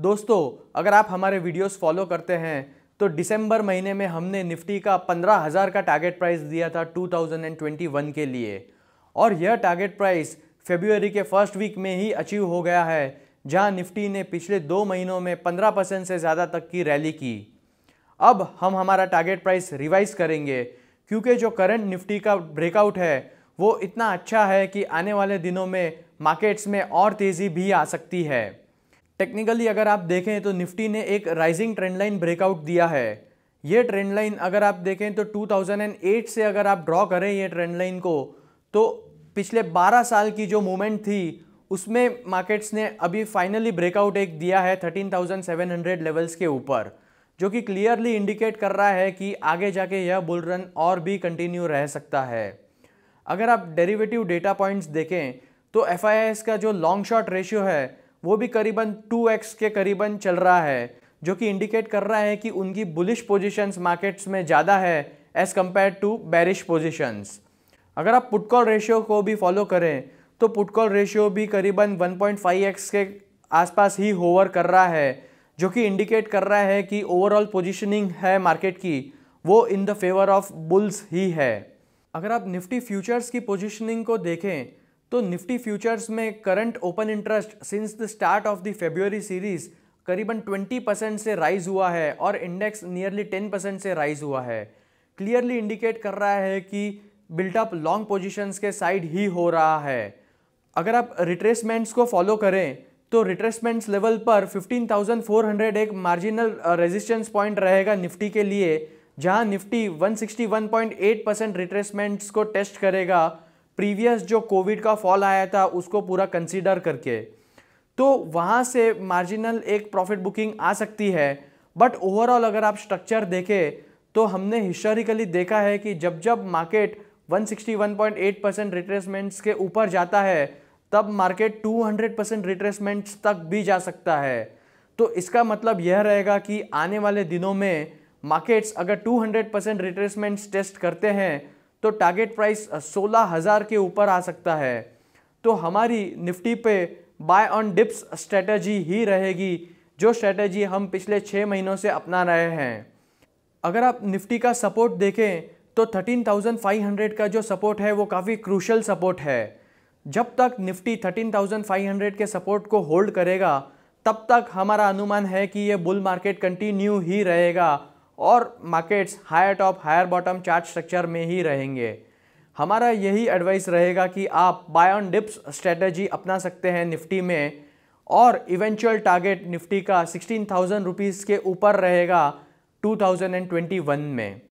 दोस्तों अगर आप हमारे वीडियोस फॉलो करते हैं तो दिसंबर महीने में हमने निफ्टी का पंद्रह हज़ार का टारगेट प्राइस दिया था 2021 के लिए और यह टारगेट प्राइस फेब्रुवरी के फर्स्ट वीक में ही अचीव हो गया है जहां निफ्टी ने पिछले दो महीनों में पंद्रह परसेंट से ज़्यादा तक की रैली की अब हम हमारा टारगेट प्राइस रिवाइज करेंगे क्योंकि जो करंट निफ्टी का ब्रेकआउट है वो इतना अच्छा है कि आने वाले दिनों में मार्केट्स में और तेज़ी भी आ सकती है टेक्निकली अगर आप देखें तो निफ्टी ने एक राइजिंग ट्रेंड लाइन ब्रेकआउट दिया है ये ट्रेंड लाइन अगर आप देखें तो 2008 से अगर आप ड्रॉ करें ये ट्रेंड लाइन को तो पिछले 12 साल की जो मूवमेंट थी उसमें मार्केट्स ने अभी फाइनली ब्रेकआउट एक दिया है 13,700 लेवल्स के ऊपर जो कि क्लियरली इंडिकेट कर रहा है कि आगे जाके यह बुल रन और भी कंटिन्यू रह सकता है अगर आप डेरिवेटिव डेटा पॉइंट्स देखें तो एफ का जो लॉन्ग शॉट रेशियो है वो भी करीबन 2x के करीबन चल रहा है जो कि इंडिकेट कर रहा है कि उनकी बुलिश पोजीशंस मार्केट्स में ज़्यादा है as compared to bearish positions अगर आप पुट कॉल रेशियो को भी फॉलो करें तो पुट कॉल रेशियो भी करीबन 1.5x के आसपास ही होवर कर रहा है जो कि इंडिकेट कर रहा है कि ओवरऑल पोजिशनिंग है मार्केट की वो in the favour of bulls ही है अगर आप निफ्टी फ्यूचर्स की पोजिशनिंग को देखें तो निफ्टी फ्यूचर्स में current open interest since the start of the February series करीबन 20 परसेंट से राइज हुआ है और इंडेक्स नियरली 10 परसेंट से राइज हुआ है क्लियरली इंडिकेट कर रहा है कि बिल्टअप लॉन्ग पोजिशंस के साइड ही हो रहा है अगर आप रिट्रेसमेंट्स को फॉलो करें तो रिट्रेसमेंट्स लेवल पर 15,400 एक मार्जिनल रेजिस्टेंस पॉइंट रहेगा निफ्टी के लिए जहां निफ्टी 161.8 परसेंट रिट्रेसमेंट्स को टेस्ट करेगा प्रीवियस जो कोविड का फॉल आया था उसको पूरा कंसीडर करके तो वहाँ से मार्जिनल एक प्रॉफिट बुकिंग आ सकती है बट ओवरऑल अगर आप स्ट्रक्चर देखें तो हमने हिस्टोरिकली देखा है कि जब जब मार्केट 161.8 परसेंट रिट्रेसमेंट्स के ऊपर जाता है तब मार्केट 200 परसेंट रिट्रेसमेंट्स तक भी जा सकता है तो इसका मतलब यह रहेगा कि आने वाले दिनों में मार्केट्स अगर 200 परसेंट रिट्रेसमेंट्स टेस्ट करते हैं तो टारगेट प्राइस सोलह हज़ार के ऊपर आ सकता है तो हमारी निफ्टी पे बाय ऑन डिप्स स्ट्रेटजी ही रहेगी जो स्ट्रेटजी हम पिछले छः महीनों से अपना रहे हैं अगर आप निफ्टी का सपोर्ट देखें तो 13,500 का जो सपोर्ट है वो काफ़ी क्रूशल सपोर्ट है जब तक निफ्टी 13,500 के सपोर्ट को होल्ड करेगा तब तक हमारा अनुमान है कि ये बुल मार्केट कंटिन्यू ही रहेगा और markets higher top higher bottom chart structure में ही रहेंगे हमारा यही एडवाइस रहेगा कि आप बाय ऑन डिप्स स्ट्रेटजी अपना सकते हैं निफ्टी में और इवेंचुअल टारगेट निफ्टी का सिक्सटीन थाउजेंड रुपीज़ के ऊपर रहेगा 2021 में